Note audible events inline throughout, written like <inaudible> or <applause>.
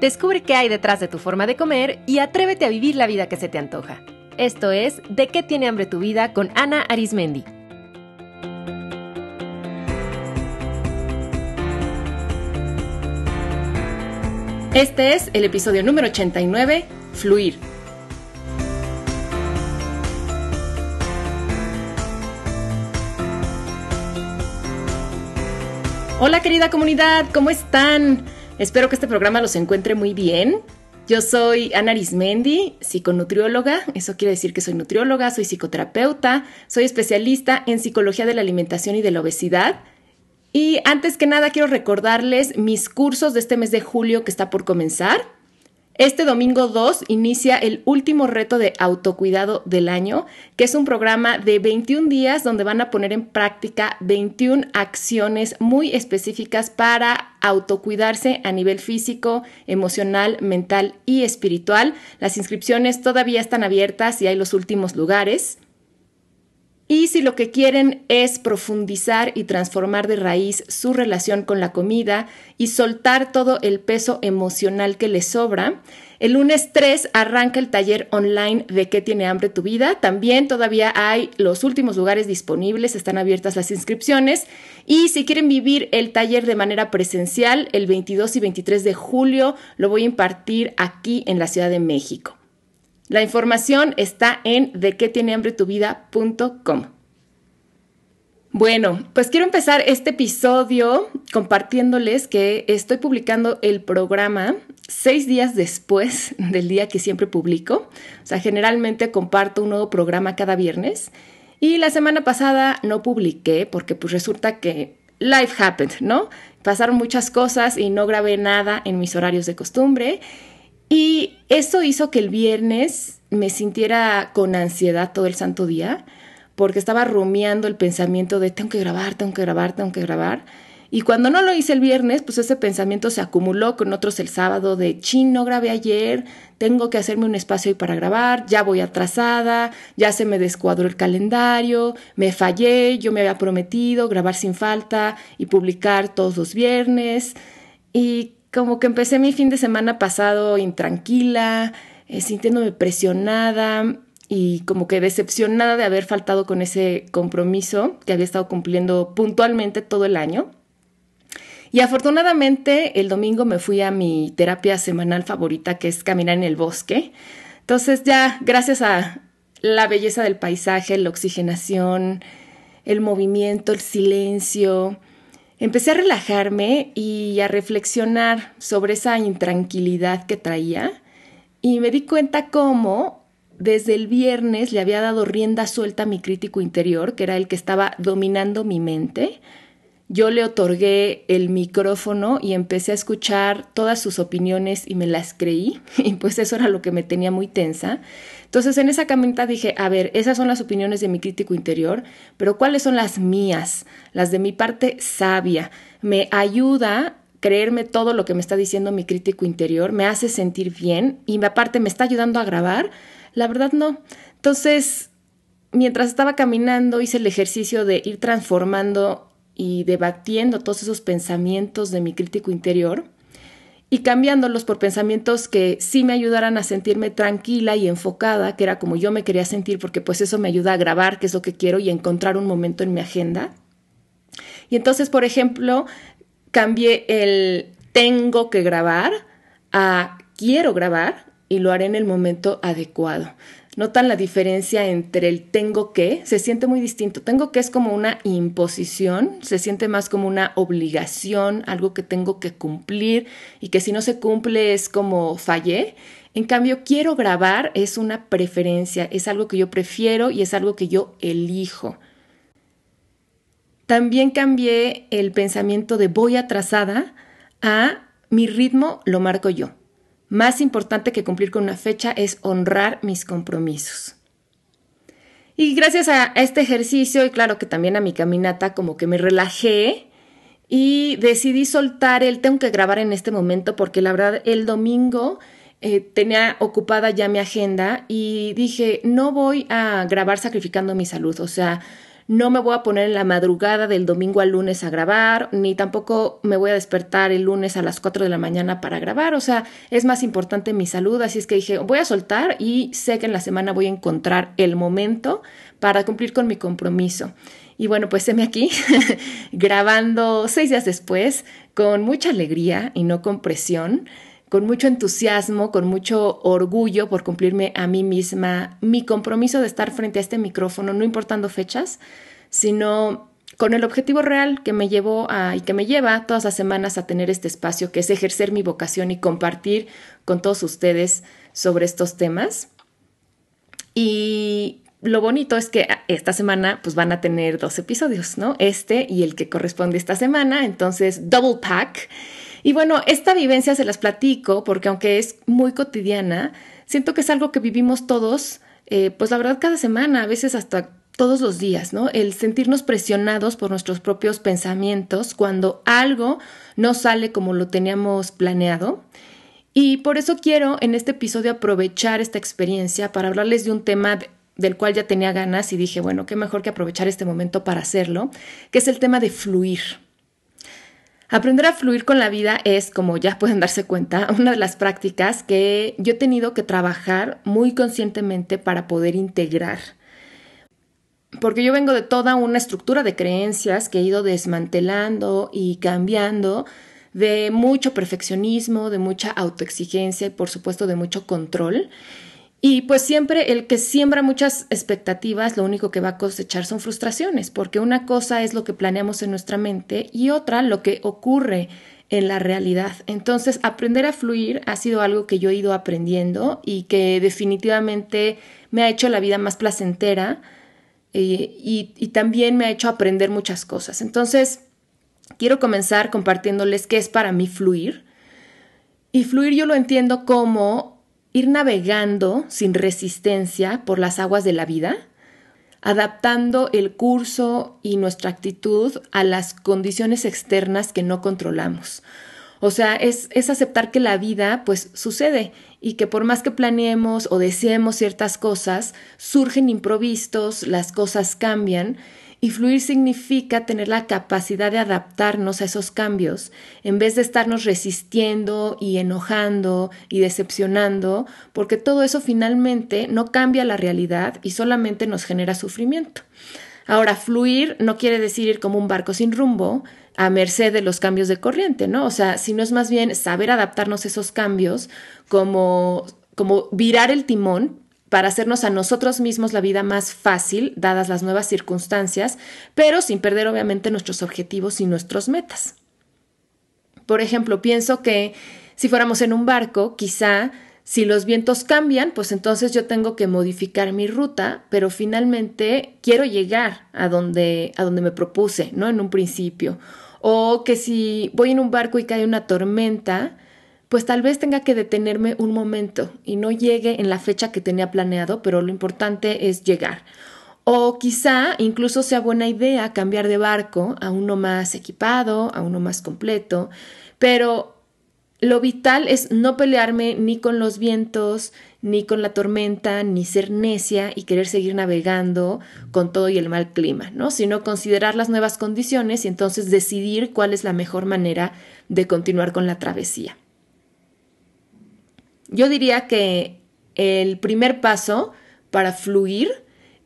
Descubre qué hay detrás de tu forma de comer y atrévete a vivir la vida que se te antoja. Esto es De qué tiene hambre tu vida con Ana Arismendi. Este es el episodio número 89, Fluir. Hola querida comunidad, ¿cómo están? Espero que este programa los encuentre muy bien. Yo soy Ana Arismendi, psiconutrióloga. Eso quiere decir que soy nutrióloga, soy psicoterapeuta, soy especialista en psicología de la alimentación y de la obesidad. Y antes que nada quiero recordarles mis cursos de este mes de julio que está por comenzar. Este domingo 2 inicia el último reto de autocuidado del año, que es un programa de 21 días donde van a poner en práctica 21 acciones muy específicas para autocuidarse a nivel físico, emocional, mental y espiritual. Las inscripciones todavía están abiertas y hay los últimos lugares. Y si lo que quieren es profundizar y transformar de raíz su relación con la comida y soltar todo el peso emocional que les sobra, el lunes 3 arranca el taller online de qué tiene hambre tu vida. También todavía hay los últimos lugares disponibles, están abiertas las inscripciones. Y si quieren vivir el taller de manera presencial, el 22 y 23 de julio lo voy a impartir aquí en la Ciudad de México. La información está en dequetienehambretuvida.com. Bueno, pues quiero empezar este episodio compartiéndoles que estoy publicando el programa seis días después <laughs> del día que siempre publico. O sea, generalmente comparto un nuevo programa cada viernes. Y la semana pasada no publiqué porque pues resulta que life happened, ¿no? Pasaron muchas cosas y no grabé nada en mis horarios de costumbre. Y eso hizo que el viernes me sintiera con ansiedad todo el santo día, porque estaba rumiando el pensamiento de tengo que grabar, tengo que grabar, tengo que grabar. Y cuando no lo hice el viernes, pues ese pensamiento se acumuló con otros el sábado de, chin, no grabé ayer, tengo que hacerme un espacio hoy para grabar, ya voy atrasada, ya se me descuadró el calendario, me fallé, yo me había prometido grabar sin falta y publicar todos los viernes. Y como que empecé mi fin de semana pasado intranquila, eh, sintiéndome presionada y como que decepcionada de haber faltado con ese compromiso que había estado cumpliendo puntualmente todo el año. Y afortunadamente el domingo me fui a mi terapia semanal favorita, que es caminar en el bosque. Entonces ya gracias a la belleza del paisaje, la oxigenación, el movimiento, el silencio, Empecé a relajarme y a reflexionar sobre esa intranquilidad que traía y me di cuenta cómo desde el viernes le había dado rienda suelta a mi crítico interior, que era el que estaba dominando mi mente, yo le otorgué el micrófono y empecé a escuchar todas sus opiniones y me las creí <laughs> y pues eso era lo que me tenía muy tensa. Entonces en esa caminata dije, a ver, esas son las opiniones de mi crítico interior, pero ¿cuáles son las mías? Las de mi parte sabia. Me ayuda creerme todo lo que me está diciendo mi crítico interior, me hace sentir bien y aparte me está ayudando a grabar. La verdad no. Entonces, mientras estaba caminando, hice el ejercicio de ir transformando y debatiendo todos esos pensamientos de mi crítico interior y cambiándolos por pensamientos que sí me ayudaran a sentirme tranquila y enfocada, que era como yo me quería sentir, porque pues eso me ayuda a grabar qué es lo que quiero y encontrar un momento en mi agenda. Y entonces, por ejemplo, cambié el tengo que grabar a quiero grabar y lo haré en el momento adecuado notan la diferencia entre el tengo que, se siente muy distinto. Tengo que es como una imposición, se siente más como una obligación, algo que tengo que cumplir y que si no se cumple es como fallé. En cambio, quiero grabar es una preferencia, es algo que yo prefiero y es algo que yo elijo. También cambié el pensamiento de voy atrasada a mi ritmo lo marco yo. Más importante que cumplir con una fecha es honrar mis compromisos. Y gracias a este ejercicio y claro que también a mi caminata como que me relajé y decidí soltar el tengo que grabar en este momento porque la verdad el domingo eh, tenía ocupada ya mi agenda y dije no voy a grabar sacrificando mi salud, o sea, no me voy a poner en la madrugada del domingo al lunes a grabar, ni tampoco me voy a despertar el lunes a las 4 de la mañana para grabar, o sea, es más importante mi salud, así es que dije, voy a soltar y sé que en la semana voy a encontrar el momento para cumplir con mi compromiso. Y bueno, pues séme aquí <laughs> grabando seis días después con mucha alegría y no con presión con mucho entusiasmo, con mucho orgullo por cumplirme a mí misma mi compromiso de estar frente a este micrófono, no importando fechas, sino con el objetivo real que me llevó y que me lleva todas las semanas a tener este espacio, que es ejercer mi vocación y compartir con todos ustedes sobre estos temas. Y lo bonito es que esta semana pues van a tener dos episodios, ¿no? Este y el que corresponde esta semana, entonces double pack. Y bueno, esta vivencia se las platico porque aunque es muy cotidiana, siento que es algo que vivimos todos, eh, pues la verdad cada semana, a veces hasta todos los días, ¿no? El sentirnos presionados por nuestros propios pensamientos cuando algo no sale como lo teníamos planeado. Y por eso quiero en este episodio aprovechar esta experiencia para hablarles de un tema del cual ya tenía ganas y dije, bueno, qué mejor que aprovechar este momento para hacerlo, que es el tema de fluir. Aprender a fluir con la vida es, como ya pueden darse cuenta, <laughs> una de las prácticas que yo he tenido que trabajar muy conscientemente para poder integrar. Porque yo vengo de toda una estructura de creencias que he ido desmantelando y cambiando, de mucho perfeccionismo, de mucha autoexigencia y por supuesto de mucho control. Y pues siempre el que siembra muchas expectativas, lo único que va a cosechar son frustraciones, porque una cosa es lo que planeamos en nuestra mente y otra lo que ocurre en la realidad. Entonces, aprender a fluir ha sido algo que yo he ido aprendiendo y que definitivamente me ha hecho la vida más placentera eh, y, y también me ha hecho aprender muchas cosas. Entonces, quiero comenzar compartiéndoles qué es para mí fluir. Y fluir yo lo entiendo como ir navegando sin resistencia por las aguas de la vida, adaptando el curso y nuestra actitud a las condiciones externas que no controlamos. O sea, es, es, aceptar que la vida pues sucede y que por más que planeemos o deseemos ciertas cosas, surgen improvistos, las cosas cambian y fluir significa tener la capacidad de adaptarnos a esos cambios, en vez de estarnos resistiendo y enojando y decepcionando, porque todo eso finalmente no cambia la realidad y solamente nos genera sufrimiento. Ahora, fluir no quiere decir ir como un barco sin rumbo, a merced de los cambios de corriente, ¿no? O sea, sino es más bien saber adaptarnos a esos cambios, como, como virar el timón para hacernos a nosotros mismos la vida más fácil, dadas las nuevas circunstancias, pero sin perder obviamente nuestros objetivos y nuestras metas. Por ejemplo, pienso que si fuéramos en un barco, quizá si los vientos cambian, pues entonces yo tengo que modificar mi ruta, pero finalmente quiero llegar a donde, a donde me propuse, ¿no? En un principio. O que si voy en un barco y cae una tormenta, pues tal vez tenga que detenerme un momento y no llegue en la fecha que tenía planeado, pero lo importante es llegar. O quizá incluso sea buena idea cambiar de barco a uno más equipado, a uno más completo, pero lo vital es no pelearme ni con los vientos, ni con la tormenta, ni ser necia y querer seguir navegando con todo y el mal clima, ¿no? Sino considerar las nuevas condiciones y entonces decidir cuál es la mejor manera de continuar con la travesía. Yo diría que el primer paso para fluir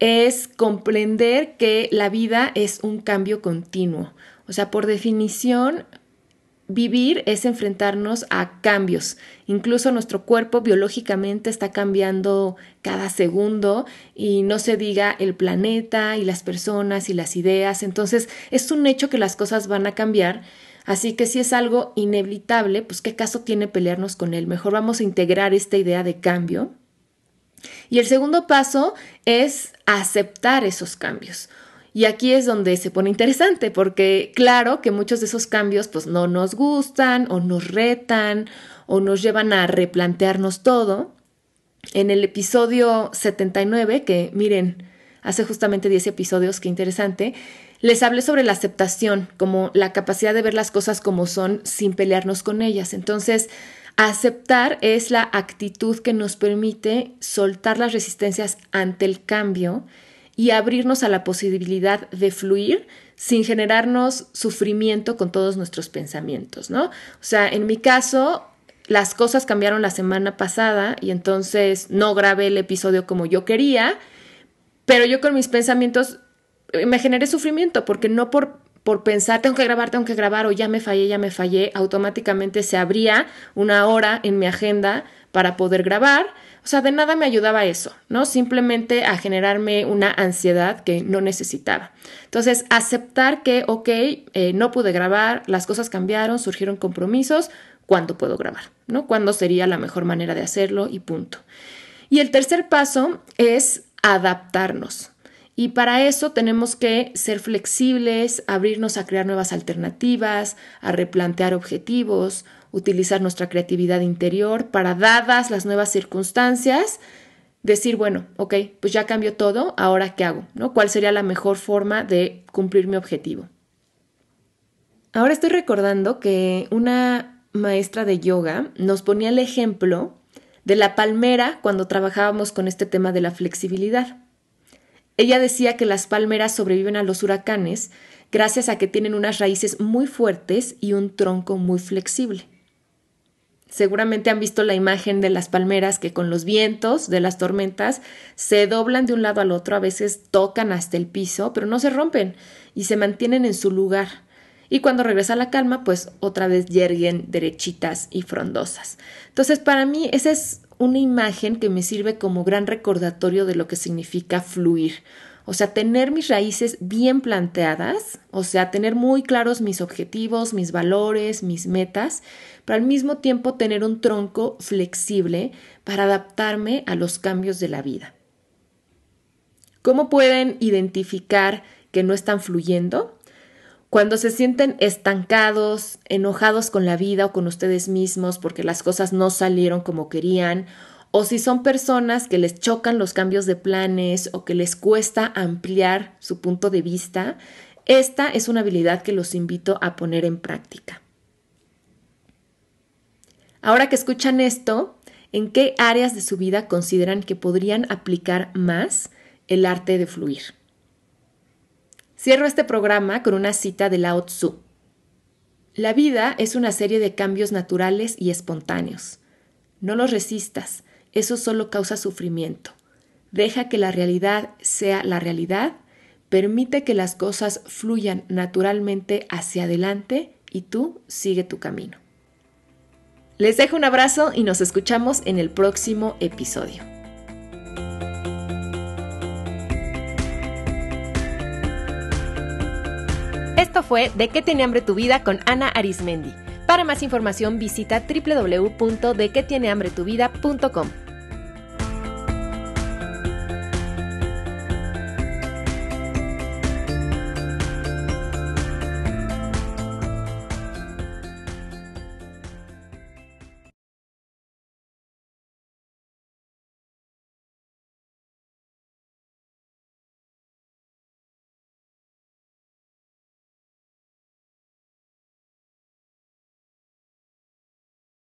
es comprender que la vida es un cambio continuo. O sea, por definición, vivir es enfrentarnos a cambios. Incluso nuestro cuerpo biológicamente está cambiando cada segundo y no se diga el planeta y las personas y las ideas. Entonces, es un hecho que las cosas van a cambiar Así que si es algo inevitable, pues qué caso tiene pelearnos con él. Mejor vamos a integrar esta idea de cambio. Y el segundo paso es aceptar esos cambios. Y aquí es donde se pone interesante, porque claro que muchos de esos cambios pues no nos gustan o nos retan o nos llevan a replantearnos todo. En el episodio 79, que miren, hace justamente 10 episodios, qué interesante, les hablé sobre la aceptación, como la capacidad de ver las cosas como son sin pelearnos con ellas. Entonces, aceptar es la actitud que nos permite soltar las resistencias ante el cambio y abrirnos a la posibilidad de fluir sin generarnos sufrimiento con todos nuestros pensamientos, ¿no? O sea, en mi caso, las cosas cambiaron la semana pasada y entonces no grabé el episodio como yo quería, pero yo con mis pensamientos me generé sufrimiento porque no por pensar, tengo que grabar, tengo que grabar, o ya me fallé, ya me fallé, automáticamente se abría una hora en mi agenda para poder grabar. O sea, de nada me ayudaba eso, ¿no? Simplemente a generarme una ansiedad que no necesitaba. Entonces, aceptar que, ok, eh, no pude grabar, las cosas cambiaron, surgieron compromisos, ¿cuándo puedo grabar? ¿No? ¿Cuándo sería la mejor manera de hacerlo? Y punto. Y el tercer paso es adaptarnos. Y para eso tenemos que ser flexibles, abrirnos a crear nuevas alternativas, a replantear objetivos, utilizar nuestra creatividad interior para, dadas las nuevas circunstancias, decir, bueno, ok, pues ya cambió todo, ahora qué hago, ¿no? ¿Cuál sería la mejor forma de cumplir mi objetivo? Ahora estoy recordando que una maestra de yoga nos ponía el ejemplo de la palmera cuando trabajábamos con este tema de la flexibilidad. Ella decía que las palmeras sobreviven a los huracanes gracias a que tienen unas raíces muy fuertes y un tronco muy flexible. Seguramente han visto la imagen de las palmeras que con los vientos de las tormentas se doblan de un lado al otro, a veces tocan hasta el piso, pero no se rompen y se mantienen en su lugar. Y cuando regresa la calma, pues otra vez yerguen derechitas y frondosas. Entonces, para mí, ese es una imagen que me sirve como gran recordatorio de lo que significa fluir. O sea, tener mis raíces bien planteadas, o sea, tener muy claros mis objetivos, mis valores, mis metas, pero al mismo tiempo tener un tronco flexible para adaptarme a los cambios de la vida. ¿Cómo pueden identificar que no están fluyendo? Cuando se sienten estancados, enojados con la vida o con ustedes mismos porque las cosas no salieron como querían, o si son personas que les chocan los cambios de planes o que les cuesta ampliar su punto de vista, esta es una habilidad que los invito a poner en práctica. Ahora que escuchan esto, ¿en qué áreas de su vida consideran que podrían aplicar más el arte de fluir? Cierro este programa con una cita de Lao Tzu. La vida es una serie de cambios naturales y espontáneos. No los resistas, eso solo causa sufrimiento. Deja que la realidad sea la realidad, permite que las cosas fluyan naturalmente hacia adelante y tú sigue tu camino. Les dejo un abrazo y nos escuchamos en el próximo episodio. fue De qué tiene hambre tu vida con Ana Arismendi. Para más información visita www.dequetienehambretuvida.com.